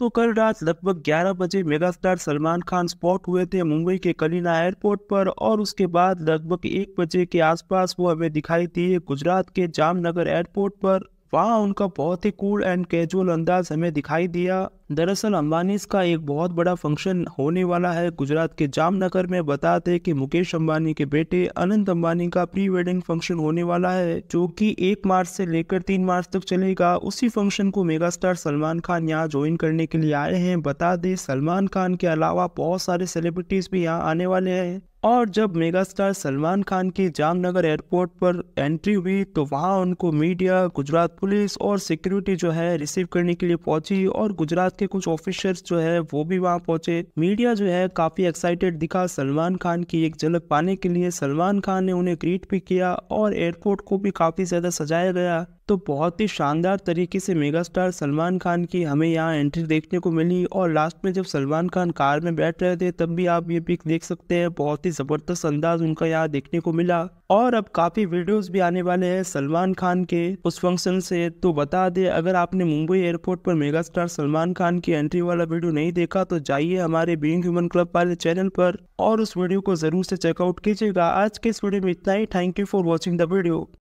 तो कल रात लगभग 11 बजे मेगास्टार सलमान खान स्पॉट हुए थे मुंबई के कलीना एयरपोर्ट पर और उसके बाद लगभग एक बजे के आसपास वो हमें दिखाई दिए गुजरात के जामनगर एयरपोर्ट पर वहाँ उनका बहुत ही कूल एंड कैजुअल अंदाज हमें दिखाई दिया दरअसल अंबानीस का एक बहुत बड़ा फंक्शन होने वाला है गुजरात के जामनगर में बताते कि मुकेश अम्बानी के बेटे अनंत अम्बानी का प्री वेडिंग फंक्शन होने वाला है जो कि एक मार्च से लेकर तीन मार्च तक चलेगा उसी फंक्शन को मेगा सलमान खान यहाँ ज्वाइन करने के लिए आए हैं बता दें सलमान खान के अलावा बहुत सारे सेलिब्रिटीज भी यहाँ आने वाले हैं और जब मेगास्टार सलमान खान की जामनगर एयरपोर्ट पर एंट्री हुई तो वहाँ उनको मीडिया गुजरात पुलिस और सिक्योरिटी जो है रिसीव करने के लिए पहुंची और गुजरात के कुछ ऑफिसर्स जो है वो भी वहाँ पहुंचे मीडिया जो है काफी एक्साइटेड दिखा सलमान खान की एक झलक पाने के लिए सलमान खान ने उन्हें ग्रीट भी किया और एयरपोर्ट को भी काफी ज्यादा सजाया गया तो बहुत ही शानदार तरीके से मेगा स्टार सलमान खान की हमें यहाँ एंट्री देखने को मिली और लास्ट में जब सलमान खान कार में बैठ रहे थे तब भी आप ये पिक देख सकते हैं बहुत ही ज़बरदस्त अंदाज उनका यहाँ देखने को मिला और अब काफ़ी वीडियोस भी आने वाले हैं सलमान खान के उस फंक्शन से तो बता दे अगर आपने मुंबई एयरपोर्ट पर मेगा स्टार सलमान खान की एंट्री वाला वीडियो नहीं देखा तो जाइए हमारे बींग ह्यूमन क्लब वाले चैनल पर और उस वीडियो को ज़रूर से चेकआउट कीजिएगा आज के इस वीडियो में इतना ही thank you for watching the video